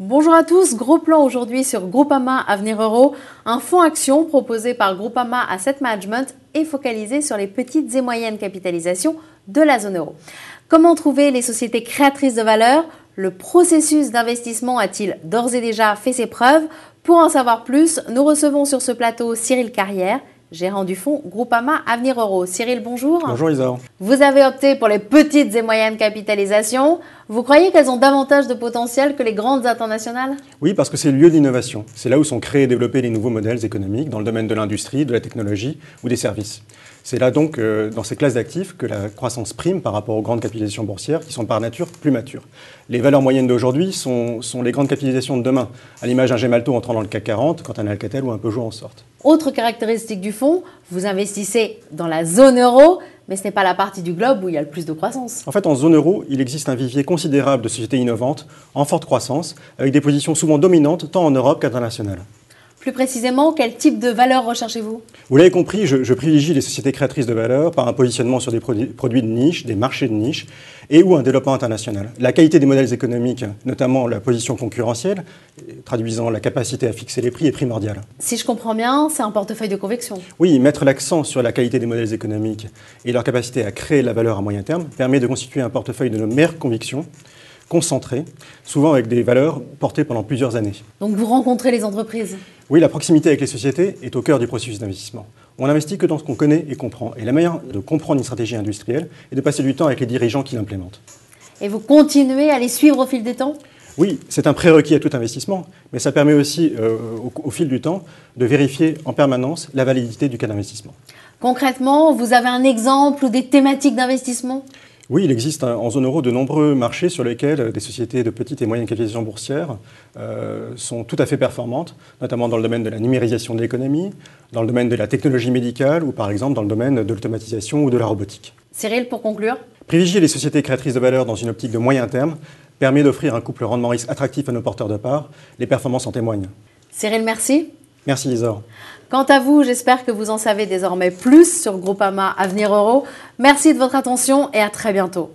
Bonjour à tous, gros plan aujourd'hui sur Groupama Avenir Euro, un fonds action proposé par Groupama Asset Management et focalisé sur les petites et moyennes capitalisations de la zone euro. Comment trouver les sociétés créatrices de valeur Le processus d'investissement a-t-il d'ores et déjà fait ses preuves Pour en savoir plus, nous recevons sur ce plateau Cyril Carrière, gérant du fonds Groupama Avenir Euro. Cyril, bonjour. Bonjour Isor. Vous avez opté pour les petites et moyennes capitalisations. Vous croyez qu'elles ont davantage de potentiel que les grandes internationales Oui, parce que c'est le lieu d'innovation. C'est là où sont créés et développés les nouveaux modèles économiques dans le domaine de l'industrie, de la technologie ou des services. C'est là donc, euh, dans ces classes d'actifs, que la croissance prime par rapport aux grandes capitalisations boursières qui sont par nature plus matures. Les valeurs moyennes d'aujourd'hui sont, les grandes capitalisations de demain, à l'image d'un Gemalto entrant dans le CAC 40 quand un Alcatel ou un Peugeot en sortent. Autre caractéristique du fonds, vous investissez dans la zone euro, mais ce n'est pas la partie du globe où il y a le plus de croissance. En fait, en zone euro, il existe un vivier considérable de sociétés innovantes en forte croissance, avec des positions souvent dominantes tant en Europe qu'internationale. Plus précisément, quel type de valeur recherchez-vous Vous l'avez compris, je, privilégie les sociétés créatrices de valeur par un positionnement sur des produits, de niche, des marchés de niche et ou un développement international. La qualité des modèles économiques, notamment la position concurrentielle, traduisant la capacité à fixer les prix, est primordiale. Si je comprends bien, c'est un portefeuille de conviction. Oui, mettre l'accent sur la qualité des modèles économiques et leur capacité à créer la valeur à moyen terme permet de constituer un portefeuille de nos meilleures convictions concentrés, souvent avec des valeurs portées pendant plusieurs années. Donc vous rencontrez les entreprises Oui, la proximité avec les sociétés est au cœur du processus d'investissement. On n'investit que dans ce qu'on connaît et comprend. Et la manière de comprendre une stratégie industrielle est de passer du temps avec les dirigeants qui l'implémentent. Et vous continuez à les suivre au fil des temps oui, c'est un prérequis à tout investissement, mais ça permet aussi, euh, au, fil du temps, de vérifier en permanence la validité du cas d'investissement. Concrètement, vous avez un exemple ou des thématiques d'investissement oui, il existe en zone euro de nombreux marchés sur lesquels des sociétés de petite et moyenne capitalisation boursière euh, sont tout à fait performantes, notamment dans le domaine de la numérisation de l'économie, dans le domaine de la technologie médicale ou par exemple dans le domaine de l'automatisation ou de la robotique. Cyril, pour conclure Privilégier les sociétés créatrices de valeur dans une optique de moyen terme permet d'offrir un couple rendement-risque attractif à nos porteurs de parts. Les performances en témoignent. Cyril, merci. Merci Lisa. — Quant à vous, j'espère que vous en savez désormais plus sur Groupama Avenir Euro. Merci de votre attention et à très bientôt.